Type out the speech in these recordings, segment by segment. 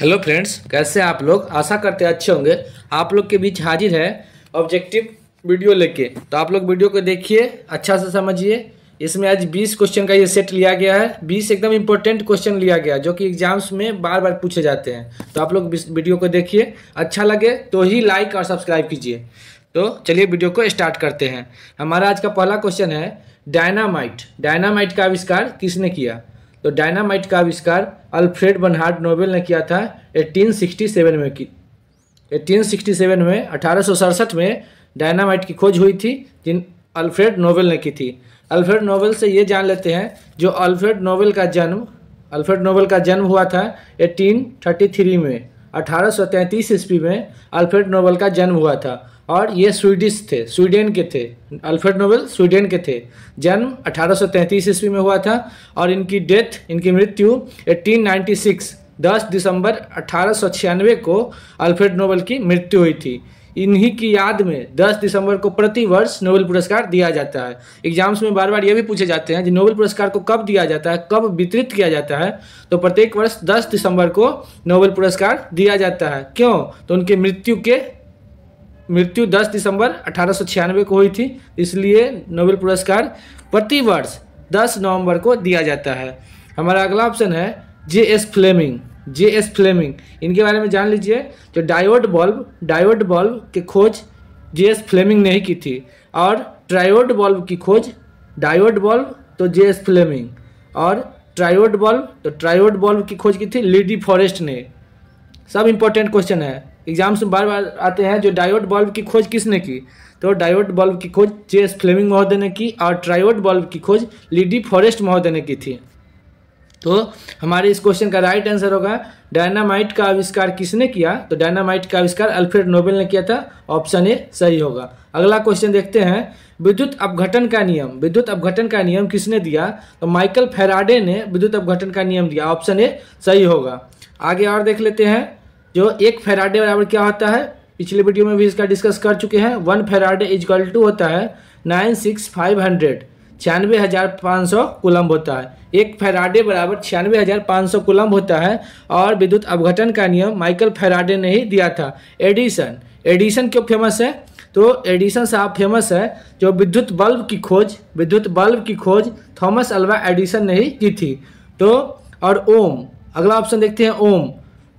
hello friends कैसे आप लोग आशा करते अच्छे होंगे आप लोग के बीच हाजिर है ऑब्जेक्टिव वीडियो लेके तो आप लोग वीडियो को देखिए अच्छा से समझिए इसमें आज 20 क्वेश्चन का ये सेट लिया गया है 20 एकदम इंपॉर्टेंट क्वेश्चन लिया गया जो कि एग्जाम्स में बार बार पूछे जाते हैं तो आप लोग वीडियो को देखिए अच्छा लगे तो ही लाइक और सब्सक्राइब कीजिए तो चलिए वीडियो को स्टार्ट करते हैं हमारा आज का पहला क्वेश्चन है डायनामाइट डायनामाइट का आविष्कार किसने किया तो डायनामाइट का आविष्कार अल्फ्रेड बनहार्ड नोबेल ने किया था 1867 में की 1867 में अठारह में डायनामाइट की खोज हुई थी जिन अल्फ्रेड नोबेल ने की थी अल्फ्रेड नोबेल से ये जान लेते हैं जो अल्फ्रेड नोबेल का जन्म अल्फ्रेड नोबेल का जन्म हुआ था 1833 में अठारह ईस्वी में अल्फ्रेड नोबेल का जन्म हुआ था और ये स्वीडिश थे स्वीडन के थे अल्फ्रेड नोबेल स्वीडन के थे जन्म 1833 ईस्वी में हुआ था और इनकी डेथ इनकी मृत्यु 1896 10 दिसंबर अठारह को अल्फ्रेड नोबेल की मृत्यु हुई थी इन्हीं की याद में 10 दिसंबर को प्रति वर्ष नोबेल पुरस्कार दिया जाता है एग्जाम्स में बार बार ये भी पूछे जाते हैं कि नोबेल पुरस्कार को कब दिया जाता है कब वितरित किया जाता है तो प्रत्येक वर्ष 10 दिसंबर को नोबेल पुरस्कार दिया जाता है क्यों तो उनके मृत्यु के मृत्यु 10 दिसंबर अठारह को हुई थी इसलिए नोबेल पुरस्कार प्रतिवर्ष दस 10 नवंबर को दिया जाता है हमारा अगला ऑप्शन है J S Fleming J S Fleming इनके बारे में जान लीजिए जो डायोड बल्ब डायोड बल्ब की खोज जे एस फ्लेमिंग ने ही की थी और ट्रायोड बल्ब की खोज डायोड बल्ब तो जे एस फ्लेमिंग और ट्रायोड बल्ब तो ट्रायोड बल्ब की खोज की थी लीडी फॉरेस्ट ने सब इंपॉर्टेंट क्वेश्चन है एग्जाम्स में बार बार आते हैं जो डायोड बल्ब की खोज किसने की तो डायोड बल्ब की खोज जे एस फ्लेमिंग महोदय ने की और ट्रायोड बल्ब की खोज लीडी फॉरेस्ट महोदय ने की थी तो हमारे इस क्वेश्चन का राइट आंसर होगा डायनामाइट का आविष्कार किसने किया तो डायनामाइट का आविष्कार अल्फ्रेड नोबेल ने किया था ऑप्शन ए सही होगा अगला क्वेश्चन देखते हैं विद्युत अपघटन का नियम विद्युत अपघटन का नियम किसने दिया तो माइकल फेराडे ने विद्युत अपघटन का नियम दिया ऑप्शन ए सही होगा आगे और देख लेते हैं जो एक फेराडे बराबर क्या होता है पिछले वीडियो में भी इसका डिस्कस कर चुके हैं वन फेराडे इजकल टू होता है नाइन सिक्स फाइव हंड्रेड छियानवे हज़ार पाँच सौ कुलम्ब होता है एक फेराडे बराबर छियानवे हज़ार पाँच सौ कुलम्ब होता है और विद्युत अवघटन का नियम माइकल फेराडे ने ही दिया था एडिसन एडिसन क्यों फेमस है तो एडिसन साहब फेमस है जो विद्युत बल्ब की खोज विद्युत बल्ब की खोज थॉमस अल्वा एडिसन ने ही की थी तो और ओम अगला ऑप्शन देखते हैं ओम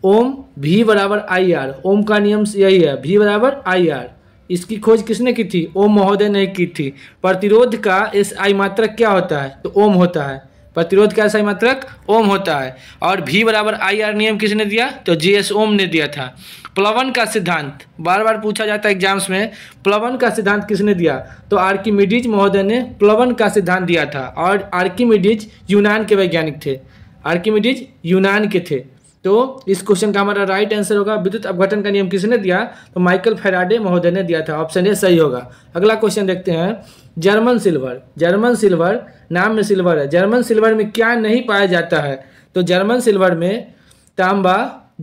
ओम भी बराबर आई आर ओम का नियम यही है भी बराबर आई आर इसकी खोज किसने की थी ओम महोदय ने की थी प्रतिरोध का एस आई मात्रक क्या होता है तो ओम होता है प्रतिरोध का एस आई मात्रक ओम होता है और भी बराबर आई आर नियम किसने दिया तो जी एस ओम ने दिया था प्लवन का सिद्धांत बार बार पूछा जाता है एग्जाम्स में प्लवन का सिद्धांत किसने दिया तो आर्किमिडीज महोदय ने प्लवन का सिद्धांत दिया था और आर्किमिडीज यूनान के वैज्ञानिक थे आर्किमिडीज यूनान के थे तो इस क्वेश्चन का हमारा राइट आंसर होगा विद्युत अपघटन का नियम किसने दिया तो माइकल फेराडे महोदय ने दिया था ऑप्शन ए सही होगा अगला क्वेश्चन देखते हैं जर्मन सिल्वर जर्मन सिल्वर नाम में सिल्वर है जर्मन सिल्वर में क्या नहीं पाया जाता है तो जर्मन सिल्वर में तांबा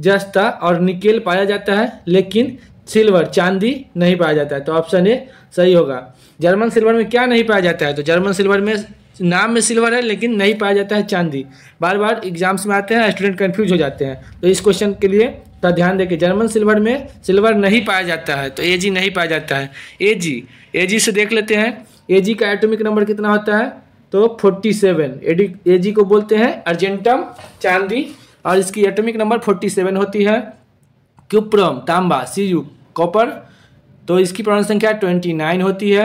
जस्ता और निकेल पाया जाता है लेकिन सिल्वर चांदी नहीं पाया जाता है तो ऑप्शन ए सही होगा जर्मन सिल्वर में क्या नहीं पाया जाता है तो जर्मन सिल्वर में नाम में सिल्वर है लेकिन नहीं पाया जाता है चांदी बार बार एग्जाम्स में आते हैं स्टूडेंट कन्फ्यूज हो जाते हैं तो इस क्वेश्चन के लिए थोड़ा ध्यान देखिए जर्मन सिल्वर में सिल्वर नहीं पाया जाता है तो ए जी नहीं पाया जाता है ए जी ए जी से देख लेते हैं ए जी का एटॉमिक नंबर कितना होता है तो फोर्टी सेवन ए जी को बोलते हैं अर्जेंटम चांदी और इसकी एटॉमिक नंबर फोर्टी सेवन होती है क्यूप्रम तांबा सी यू कॉपर तो इसकी प्रमाण संख्या ट्वेंटी नाइन होती है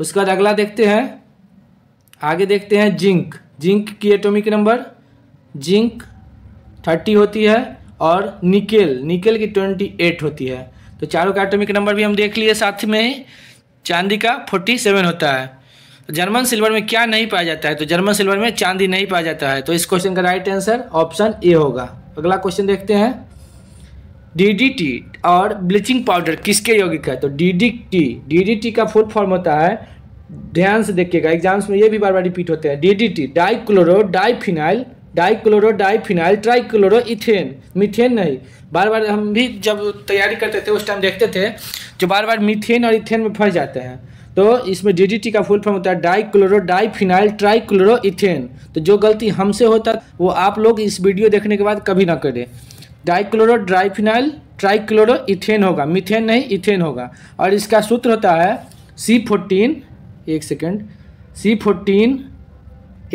उसके बाद अगला देखते हैं आगे देखते हैं जिंक जिंक की एटॉमिक नंबर जिंक थर्टी होती है और निकेल निकेल की ट्वेंटी एट होती है तो चारों का एटॉमिक नंबर भी हम देख लिए साथ में ही चांदी का फोर्टी सेवन होता है तो जर्मन सिल्वर में क्या नहीं पाया जाता है तो जर्मन सिल्वर में चांदी नहीं पाया जाता है तो इस क्वेश्चन का राइट आंसर ऑप्शन ए होगा अगला क्वेश्चन देखते हैं डी और ब्लीचिंग पाउडर किसके यौगिक है तो डी डी का फुल फॉर्म होता है ध्यान से देखिएगा एग्जाम्स में ये भी बार बार रिपीट होते हैं DDT dichloro diphenyl dichloro diphenyl trichloro ethane methane नहीं बार बार हम भी जब तैयारी करते थे उस टाइम देखते थे जो बार बार मिथेन और इथेन में फंस जाते हैं तो इसमें डीडीटी का फुल फॉर्म होता है डाइक्लोरो डाइफिनाइल ट्राइक्लोरो इथेन तो जो गलती हमसे होता वो आप लोग इस वीडियो देखने के बाद कभी ना करें डाइक्लोरो डाइफिनाइल ट्राइक्लोरो इथेन होगा मिथेन नहीं इथेन होगा और इसका सूत्र होता है सी फोर्टीन एक second C fourteen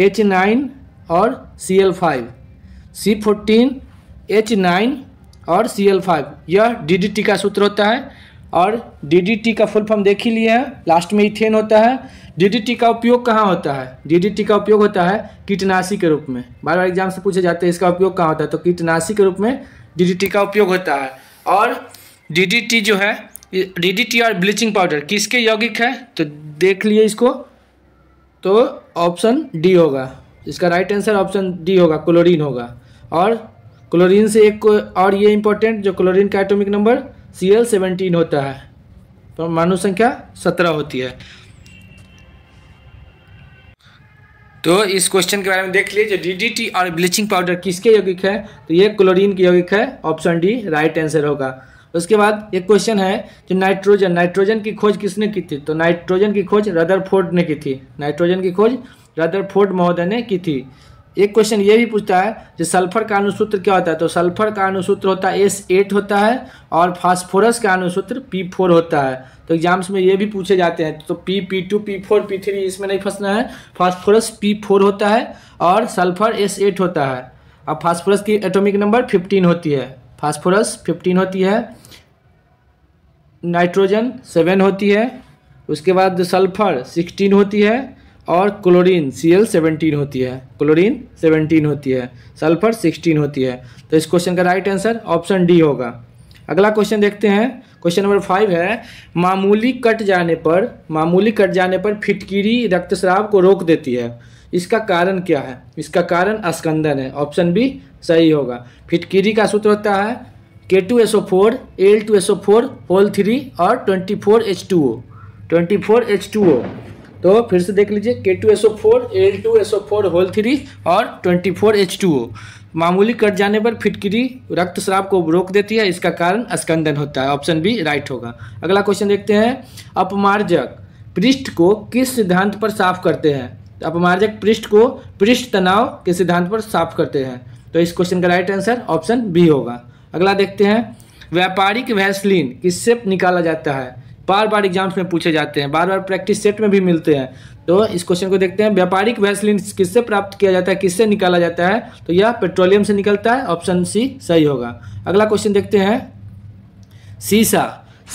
H nine और C L five C fourteen H nine और सी एल फाइव यह डी का सूत्र होता है और डी टी का फुल फॉर्म देख ही लिए हैं लास्ट में इथेन होता है डी का उपयोग कहाँ होता है डी टी का उपयोग होता है कीटनाशी के रूप में बार बार एग्जाम से पूछे जाते हैं इसका उपयोग कहाँ होता है तो कीटनाशी के रूप में डी टी का उपयोग होता है और डी जो है डीडी टी और ब्लीचिंग पाउडर किसके यौगिक है तो देख लिए इसको तो ऑप्शन डी होगा इसका राइट आंसर ऑप्शन डी होगा क्लोरीन होगा और क्लोरीन से एक और ये इंपॉर्टेंट जो क्लोरीन का atomic number C L seventeen होता है परमाणु तो संख्या सत्रह होती है तो इस क्वेश्चन के बारे में देख लीजिए डीडीटी और ब्लीचिंग पाउडर किसके यौगिक है तो ये क्लोरीन के यौगिक है ऑप्शन डी राइट आंसर होगा उसके बाद एक क्वेश्चन है जो नाइट्रोजन नाइट्रोजन की खोज किसने की थी तो नाइट्रोजन की खोज रदर ने की थी नाइट्रोजन की खोज रदर महोदय ने की थी एक क्वेश्चन ये भी पूछता है कि सल्फर का अनुसूत्र क्या होता है तो सल्फर का अनुसूत्र होता है एस एट होता है और फास्फोरस का अनुसूत्र पी फोर होता है तो एग्जाम्स में ये भी पूछे जाते हैं तो P P two P four P three इसमें नहीं फंसना है फास्फोरस पी फोर होता है और सल्फर एस एट होता है अब फास्फोरस की एटोमिक नंबर फिफ्टीन होती है फास्फोरस फिफ्टीन होती है नाइट्रोजन सेवन होती है उसके बाद सल्फर सिक्सटीन होती है और क्लोरीन सी एल सेवनटीन होती है क्लोरीन सेवनटीन होती है सल्फर सिक्सटीन होती है तो इस क्वेश्चन का राइट आंसर ऑप्शन डी होगा अगला क्वेश्चन देखते हैं क्वेश्चन नंबर फाइव है मामूली कट जाने पर मामूली कट जाने पर फिटकिरी रक्तस्राव को रोक देती है इसका कारण क्या है इसका कारण स्कंदन है ऑप्शन बी सही होगा फिटकिरी का सूत्र होता है K two S O four L two S O four whole three और twenty four H two O twenty four H two O तो फिर से देख लीजिए K two S O four L two S O four whole three और twenty four H two O मामूली कट जाने पर फिटकरी रक्त श्राव को रोक देती है इसका कारण स्कंदन होता है ऑप्शन बी राइट होगा अगला क्वेश्चन देखते हैं अपमार्जक पृष्ठ को किस सिद्धांत पर साफ करते हैं तो अपमार्जक पृष्ठ को पृष्ठ तनाव के सिद्धांत पर साफ करते हैं तो इस क्वेश्चन का राइट आंसर ऑप्शन बी होगा अगला देखते हैं व्यापारिक वैसलीन किससे निकाला जाता है बार बार एग्जाम्स में पूछे जाते हैं बार बार प्रैक्टिस सेट में भी मिलते हैं तो इस क्वेश्चन को देखते हैं व्यापारिक वैसलिन किससे प्राप्त किया जाता है किससे निकाला जाता है तो यह पेट्रोलियम से निकलता है ऑप्शन सी सही होगा अगला क्वेश्चन देखते हैं सीसा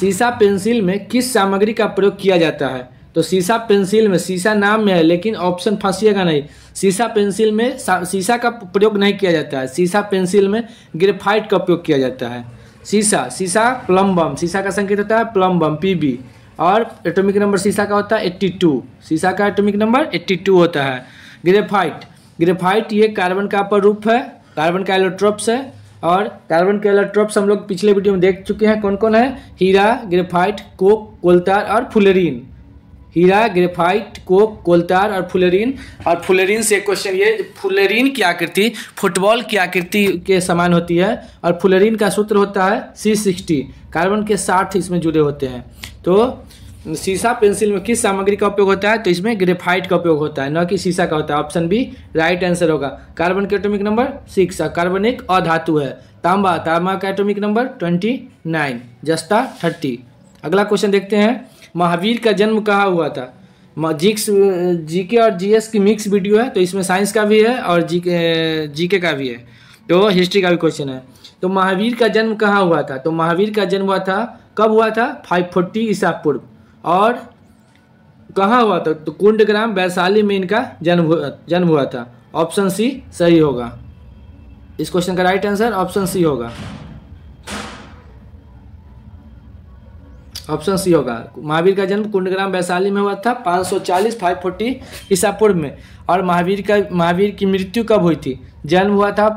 सीसा पेंसिल में किस सामग्री का प्रयोग किया जाता है तो शीशा पेंसिल में शीशा नाम में है लेकिन ऑप्शन फंसिएगा नहीं शीशा पेंसिल में शीशा का प्रयोग नहीं किया जाता है शीशा पेंसिल में ग्रेफाइट का उपयोग किया जाता है शीशा शीशा प्लम्बम शीशा का संकेत होता है प्लम्बम बी और एटॉमिक नंबर शीशा का होता है 82 शीशा का एटॉमिक नंबर 82 होता है ग्रेफाइट ग्रेफाइट ये कार्बन का अपर रूप है कार्बन का एलोट्रोप्स है और कार्बन के एलोट्रोप्स हम लोग पिछले वीडियो में देख चुके हैं कौन कौन है हीरा ग्रेफाइट कोक कोलतार और फुलरीन हीरा ग्रेफाइट कोक कोलतार और फुलेरिन और फुलेरिन से क्वेश्चन ये फुलेरिन की आकृति फुटबॉल की आकृति के समान होती है और फुलेरिन का सूत्र होता है सी सिक्सटी कार्बन के साठ इसमें जुड़े होते हैं तो शीशा पेंसिल में किस सामग्री का उपयोग होता है तो इसमें ग्रेफाइट का उपयोग होता है न कि शीशा का होता है ऑप्शन बी राइट आंसर होगा कार्बन के एटोमिक नंबर सिक्स और कार्बन एक अधातु है तांबा तांबा का एटोमिक नंबर ट्वेंटी नाइन जस्ता थर्टी अगला क्वेश्चन देखते हैं महावीर का जन्म कहाँ हुआ था जिक्स जी के और जी एस की मिक्स वीडियो है तो इसमें साइंस का भी है और जी जी के का भी है तो हिस्ट्री का भी क्वेश्चन है तो महावीर का जन्म कहाँ हुआ था तो महावीर का जन्म हुआ था कब हुआ था फाइव फोर्टी ईसा पूर्व और कहाँ हुआ था तो कुंडग्राम वैशाली में इनका जन्म जन्म हुआ था ऑप्शन सी सही होगा इस क्वेश्चन का राइट आंसर ऑप्शन सी होगा ऑप्शन सी होगा महावीर का जन्म कुंडग्राम वैशाली में हुआ था 540 540 ईसा पूर्व में और महावीर का महावीर की मृत्यु कब हुई थी जन्म हुआ था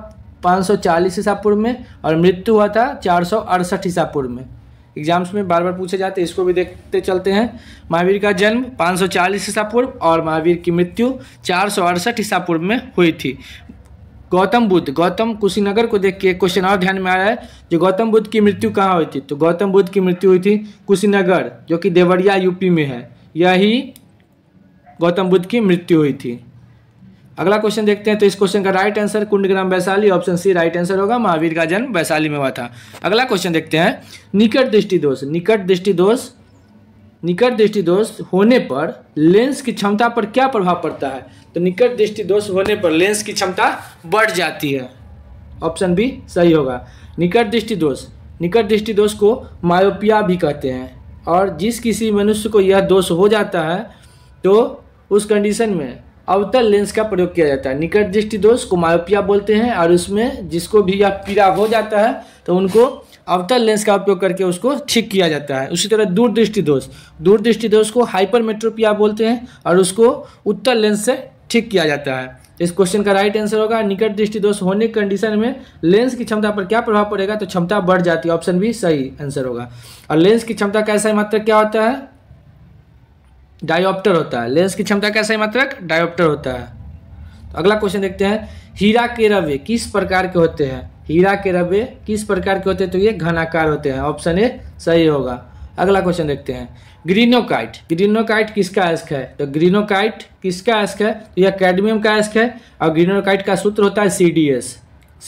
540 ईसा पूर्व में और मृत्यु हुआ था चार सौ अड़सठ ईसा पूर्व में एग्जाम्स में बार बार पूछे जाते हैं इसको भी देखते चलते हैं महावीर का जन्म 540 ईसा पूर्व और महावीर की मृत्यु चार सौ अड़सठ ईसा पूर्व में हुई थी गौतम बुद्ध गौतम कुशीनगर को देख के क्वेश्चन और ध्यान में आ रहा है जो गौतम बुद्ध की मृत्यु कहाँ हुई थी तो गौतम बुद्ध की मृत्यु हुई थी कुशीनगर जो कि देवरिया यूपी में है यही गौतम बुद्ध की मृत्यु हुई थी अगला क्वेश्चन देखते हैं तो इस क्वेश्चन का right answer Kundagram Vaishali option C right answer होगा महावीर का जन्म वैशाली में हुआ था अगला क्वेश्चन देखते हैं निकट दृष्टि दोष निकट दृष्टि दोष निकट दृष्टि दोष होने पर लेंस की क्षमता पर क्या प्रभाव पड़ता है तो निकट दृष्टि दोष होने पर लेंस की क्षमता बढ़ जाती है ऑप्शन बी सही होगा निकट दृष्टि दोष निकट दृष्टि दोष को मायोपिया भी कहते हैं और जिस किसी मनुष्य को यह दोष हो जाता है तो उस कंडीशन में अवतल लेंस का प्रयोग किया जाता है निकट दृष्टि दोष को मायोपिया बोलते हैं और उसमें जिसको भी यह पीड़ा हो जाता है तो उनको अवतल लेंस का उपयोग करके उसको ठीक किया जाता है उसी तरह दूरदृष्टि दोष दूरदृष्टि दोष को हाइपरमेट्रोपिया बोलते हैं और उसको उत्तल लेंस से ठीक किया जाता है इस क्वेश्चन का राइट आंसर होगा निकट दृष्टि दोष होने की कंडीशन में लेंस की क्षमता पर क्या प्रभाव पड़ेगा तो क्षमता बढ़ जाती है ऑप्शन भी सही आंसर होगा और लेंस की क्षमता का ऐसा मात्रक क्या होता है डायोप्टर होता है लेंस की क्षमता का ऐसा मात्रक डायोप्टर होता है तो अगला क्वेश्चन देखते हैं हीरा के रवे किस प्रकार के होते हैं हीरा के रबे किस प्रकार के होते हैं तो ये घनाकार होते हैं ऑप्शन ए सही होगा अगला क्वेश्चन देखते हैं ग्रीनोकाइट ग्रीनोकाइट किसका अस्क है तो ग्रीनोकाइट किसका अस्क है तो यह कैडमियम का अस्क है और ग्रीनोकाइट का सूत्र होता है C D S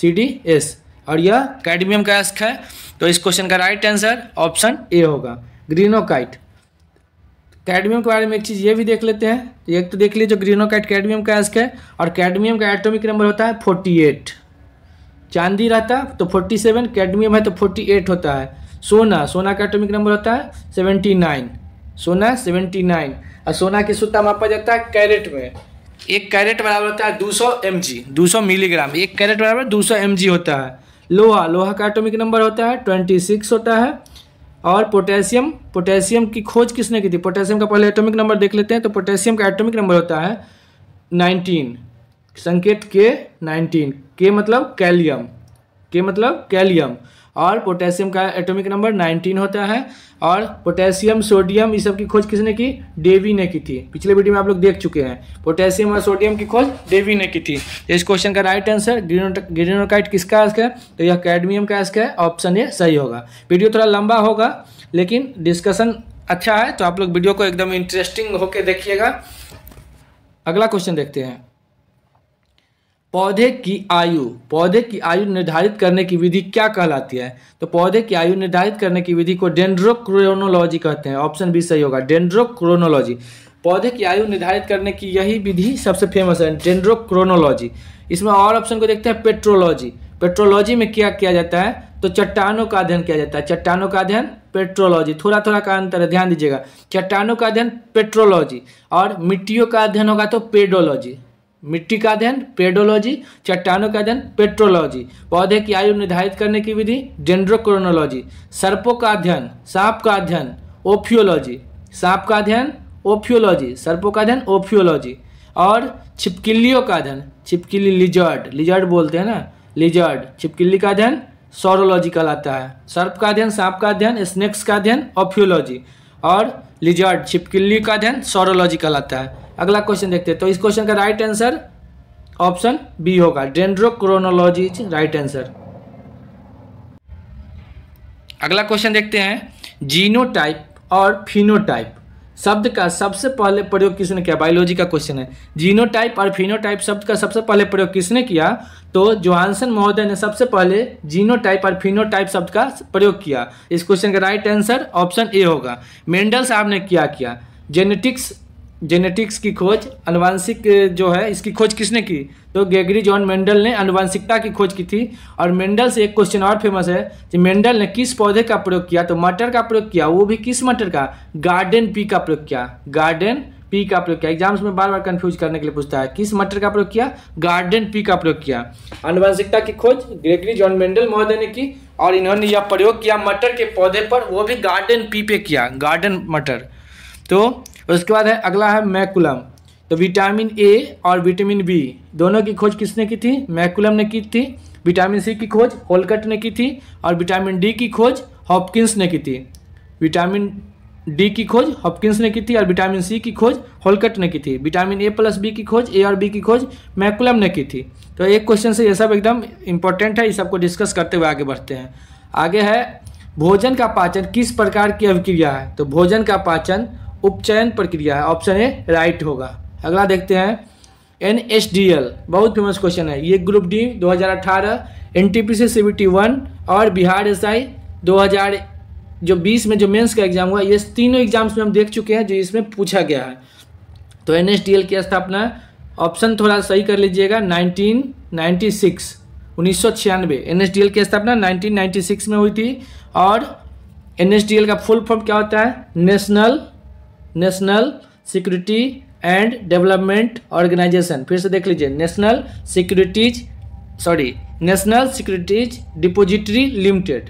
C D S और यह कैडमियम का अस्क है तो इस क्वेश्चन का राइट आंसर ऑप्शन ए होगा ग्रीनोकाइट कैडमियम के बारे में एक चीज़ ये भी देख लेते हैं एक तो देख लीजिए जो ग्रीनोकाइट कैडमियम का अस्क है और कैडमियम का एटोमिक नंबर होता है फोर्टी एट चांदी रहता तो फोर्टी सेवन कैडमियम है तो फोर्टी तो एट होता है सोना सोना का एटोमिक नंबर होता है सेवेंटी नाइन सोना सेवेंटी नाइन और सोना की सूता मापा जाता है कैरेट में एक कैरेट बराबर होता है दो सौ एम जी दो सौ मिलीग्राम एक कैरेट बराबर दो सौ एम जी होता है लोहा लोहा का एटोमिक नंबर होता है ट्वेंटी सिक्स होता है और पोटेशियम पोटेशियम की खोज किसने की थी पोटेशियम का पहले एटोमिक नंबर देख लेते हैं तो पोटेशियम का एटोमिक नंबर होता है नाइनटीन संकेत के नाइनटीन के मतलब कैलियम के मतलब कैलियम और पोटेशियम का एटॉमिक नंबर 19 होता है और पोटेशियम सोडियम ये सब की खोज किसने की डेवी ने की थी पिछले वीडियो में आप लोग देख चुके हैं पोटेशियम और सोडियम की खोज डेवी ने की थी तो इस क्वेश्चन का राइट आंसर ग्रीनोकाइट किसका आस्क है तो यह कैडमियम का आस्क है ऑप्शन ये सही होगा वीडियो थोड़ा लंबा होगा लेकिन डिस्कशन अच्छा है तो आप लोग वीडियो को एकदम इंटरेस्टिंग होकर देखिएगा अगला क्वेश्चन देखते हैं पौधे की आयु पौधे की आयु निर्धारित करने की विधि क्या कहलाती है तो पौधे की आयु निर्धारित करने की विधि को डेंड्रोक्रोनोलॉजी कहते हैं ऑप्शन बी सही होगा डेंड्रोक्रोनोलॉजी पौधे की आयु निर्धारित करने की यही विधि सबसे फेमस है डेंड्रोक्रोनोलॉजी इसमें और ऑप्शन को देखते हैं पेट्रोलॉजी पेट्रोलॉजी में क्या किया जाता है तो चट्टानों का अध्ययन किया जाता है चट्टानों का अध्ययन पेट्रोलॉजी थोड़ा थोड़ा का अंतर है ध्यान दीजिएगा चट्टानों का अध्ययन पेट्रोलॉजी और मिट्टियों का अध्ययन होगा तो पेडोलॉजी मिट्टी का अध्ययन पेडोलॉजी चट्टानों का अध्ययन पेट्रोलॉजी पौधे की आयु निर्धारित करने की विधि डेंड्रोक्रोनोलॉजी सर्पों का अध्ययन सांप का अध्ययन ओफियोलॉजी सांप का अध्ययन ओफियोलॉजी सर्पों का अध्ययन ओफियोलॉजी और छिपकिल्लियों का अध्ययन छिपकिली लिजर्ड लिजर्ड बोलते हैं ना लिजर्ड छिपकिली का अध्ययन सोरोलॉजी कहलाता है सर्प का अध्ययन सांप का अध्ययन स्नेक्स का अध्ययन ओफियोलॉजी और लिजर्ड छिपकिली का अध्ययन सोरोलॉजी कहलाता है अगला क्वेश्चन देखते हैं तो इस क्वेश्चन का राइट आंसर ऑप्शन बी होगा डेंड्रोक्रोनोलॉजी इज राइट आंसर अगला क्वेश्चन देखते हैं जीनोटाइप और फिनोटाइप शब्द का सबसे पहले प्रयोग किसने किया बायोलॉजी का क्वेश्चन है जीनोटाइप और फिनोटाइप शब्द का सबसे पहले प्रयोग किसने किया तो जोहानसन महोदय ने सबसे पहले जीनोटाइप और फिनोटाइप शब्द का प्रयोग किया इस क्वेश्चन का राइट आंसर ऑप्शन ए होगा मेंडल साहब ने क्या किया जेनेटिक्स जेनेटिक्स की खोज अनुवांशिक जो है इसकी खोज किसने की तो गेगरी जॉन मेंडल ने अनुवांशिकता की खोज की थी और मेंडल से एक क्वेश्चन और फेमस है कि मेंडल ने किस पौधे का प्रयोग किया तो मटर का प्रयोग किया वो भी किस मटर का गार्डन पी का प्रयोग किया गार्डन पी का प्रयोग किया एग्जाम्स में बार बार कन्फ्यूज करने के लिए पूछता है किस मटर का प्रयोग किया गार्डन पी का प्रयोग किया अनुवांशिकता की खोज ग्रेगरी जॉन मेंडल महोदय ने की और इन्होंने यह प्रयोग किया मटर के पौधे पर वो भी गार्डन पी पे किया गार्डन मटर तो उसके बाद है अगला है मैकुलम तो विटामिन ए और विटामिन बी दोनों की खोज किसने की थी मैकुलम ने की थी विटामिन सी की खोज होलकट ने की थी और विटामिन डी की खोज हॉपकिंस ने की थी विटामिन डी की खोज हॉपकिंस ने की थी और विटामिन सी की खोज होलकट ने की थी विटामिन ए प्लस बी की खोज ए और बी की खोज मैकुलम ने की थी तो एक क्वेश्चन से ये सब एकदम इम्पोर्टेंट है इस सबको डिस्कस करते हुए आगे बढ़ते हैं आगे है भोजन का पाचन किस प्रकार की अभिक्रिया है तो भोजन का पाचन उपचयन प्रक्रिया है ऑप्शन ए राइट होगा अगला देखते हैं एन एच डी एल बहुत फेमस क्वेश्चन है ये group D 2018 NTPC CBT one और बिहार एसआई 2000 जो 20 में जो मेंस का एग्जाम हुआ ये तीनों एग्जाम्स में हम देख चुके हैं जो इसमें पूछा गया है तो एन एच डी एल की स्थापना ऑप्शन थोड़ा सही कर लीजिएगा 1996 1996 एल की स्थापना 1996 में हुई थी और एन डी एल का फुल फॉर्म क्या होता है national national security and development organisation फिर से देख लीजिए national securities sorry national securities depository limited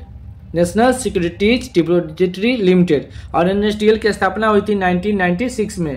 national securities depository limited और एन की स्थापना हुई थी 1996 में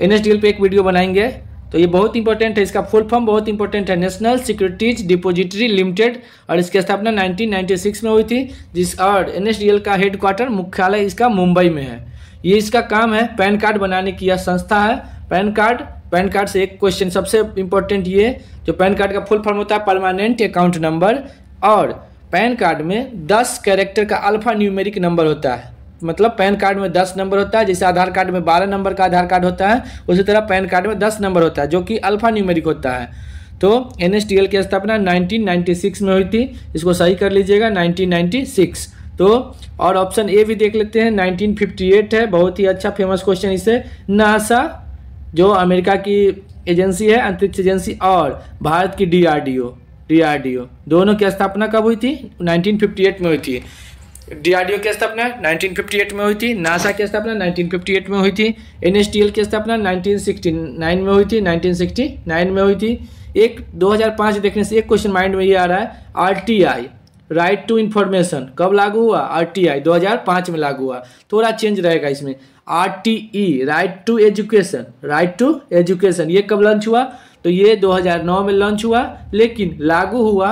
एन पे एक वीडियो बनाएंगे तो ये बहुत इंपॉर्टेंट है इसका फुल फॉर्म बहुत इंपॉर्टेंट है नेशनल सिक्योरिटीज डिपोजिटरी लिमिटेड और इसकी स्थापना 1996 में हुई थी जिस और एन का हेडक्वार्टर मुख्यालय इसका मुंबई में है ये इसका काम है पैन कार्ड बनाने की यह संस्था है पैन कार्ड पैन कार्ड से एक क्वेश्चन सबसे इम्पोर्टेंट ये जो पैन कार्ड का फुल फॉर्म होता है परमानेंट अकाउंट नंबर और पैन कार्ड में दस कैरेक्टर का अल्फा न्यूमेरिक नंबर होता है मतलब पैन कार्ड में दस नंबर होता है जैसे आधार कार्ड में बारह नंबर का आधार कार्ड होता है उसी तरह पैन कार्ड में दस नंबर होता है जो कि अल्फा न्यूमेरिक होता है तो एन की स्थापना 1996 में हुई थी इसको सही कर लीजिएगा 1996 तो और ऑप्शन ए भी देख लेते हैं 1958 है बहुत ही अच्छा फेमस क्वेश्चन इसे नासा जो अमेरिका की एजेंसी है अंतरिक्ष एजेंसी और भारत की डीआरडीओ डीआरडीओ दोनों की स्थापना कब हुई थी 1958 में हुई थी डीआरडीओ की स्थापना 1958 में हुई थी नासा की स्थापना 1958 में हुई थी एनएसटीएल की स्थापना 1969 में हुई थी 1969 में हुई थी एक 2005 देखने से एक क्वेश्चन माइंड में ये आ रहा है आरटीआई राइट टू इन्फॉर्मेशन कब लागू हुआ आरटीआई 2005 में लागू हुआ थोड़ा चेंज रहेगा इसमें RTE right to education right to education ये कब लॉन्च हुआ तो ये 2009 में लॉन्च हुआ लेकिन लागू हुआ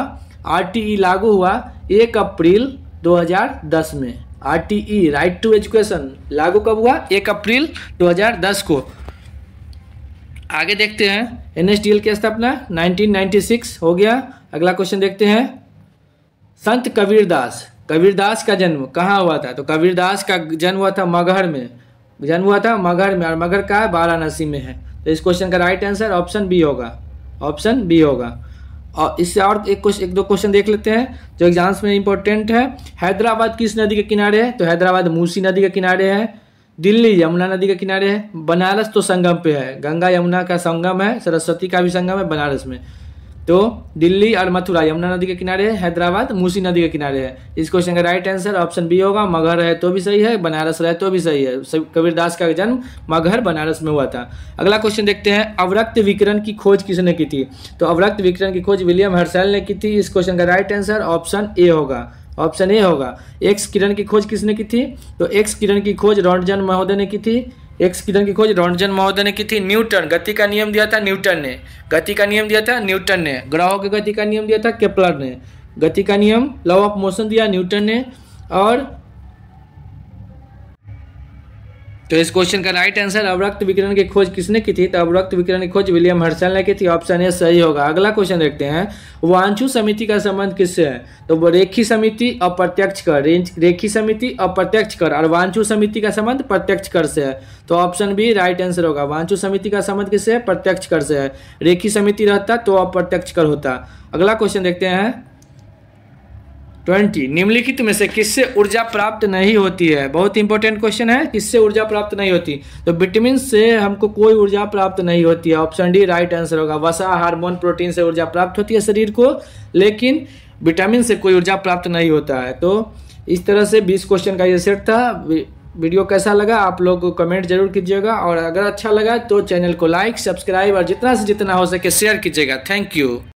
आरटीई e लागू हुआ एक अप्रैल 2010 में आरटीई राइट टू एजुकेशन लागू कब हुआ एक अप्रैल 2010 को आगे देखते हैं एनएसडीएल की स्थापना सिक्स हो गया अगला क्वेश्चन देखते हैं संत कबीरदास कबीरदास का जन्म कहाँ हुआ था तो कबीरदास का जन्म हुआ था मगहर में जन्म हुआ था मगहर में और मगहर का वाराणसी में है तो इस क्वेश्चन का राइट आंसर ऑप्शन बी होगा ऑप्शन बी होगा और इससे और एक कुछ एक दो क्वेश्चन देख लेते हैं जो एग्जाम्स में इंपॉर्टेंट है हैदराबाद किस नदी के किनारे है तो हैदराबाद मूसी नदी के किनारे है दिल्ली यमुना नदी के किनारे है बनारस तो संगम पे है गंगा यमुना का संगम है सरस्वती का भी संगम है बनारस में तो दिल्ली और मथुरा यमुना नदी के किनारे है हैदराबाद मूसी नदी के किनारे है इस क्वेश्चन का राइट आंसर ऑप्शन बी होगा मगहर है तो भी सही है बनारस रहे तो भी सही है कबीरदास का जन्म मगहर बनारस में हुआ था अगला क्वेश्चन देखते हैं अवरक्त विकरण की खोज किसने की थी तो अवरक्त विकरण की खोज विलियम हर्सेल ने की थी इस क्वेश्चन का राइट आंसर ऑप्शन ए होगा ऑप्शन ए होगा एक्स किरण की खोज किसने की थी तो एक्स किरण की खोज रॉन्टजन महोदय ने की थी एक्स किरण की खोज रोन्टजन महोदय ने की थी न्यूटन गति का नियम दिया था न्यूटन ने गति का नियम दिया था न्यूटन ने ग्रहों की गति का नियम दिया था केपलर ने गति का नियम लॉ ऑफ मोशन दिया न्यूटन ने और तो इस क्वेश्चन का राइट आंसर अवरक्त विकिरण की खोज किसने की थी तो अवरक्त विकिरण की खोज विलियम हर्सल ने की थी ऑप्शन ए सही होगा अगला क्वेश्चन देखते हैं वांछु समिति का संबंध किससे है तो वो रेखी समिति अप्रत्यक्ष कर रेखी समिति अप्रत्यक्ष कर और वांछु समिति का संबंध प्रत्यक्ष कर से है तो ऑप्शन बी राइट आंसर होगा वांछु समिति का संबंध किससे है प्रत्यक्ष कर से है रेखी समिति रहता तो अप्रत्यक्ष कर होता अगला क्वेश्चन देखते हैं ट्वेंटी निम्नलिखित में से किससे ऊर्जा प्राप्त नहीं होती है बहुत इंपॉर्टेंट क्वेश्चन है किससे ऊर्जा प्राप्त नहीं होती तो विटामिन से हमको कोई ऊर्जा प्राप्त नहीं होती है ऑप्शन डी राइट आंसर होगा वसा हार्मोन प्रोटीन से ऊर्जा प्राप्त होती है शरीर को लेकिन विटामिन से कोई ऊर्जा प्राप्त नहीं होता है तो इस तरह से बीस क्वेश्चन का ये सेट था वीडियो कैसा लगा आप लोग कमेंट जरूर कीजिएगा और अगर अच्छा लगा तो चैनल को लाइक सब्सक्राइब और जितना से जितना हो सके शेयर कीजिएगा थैंक यू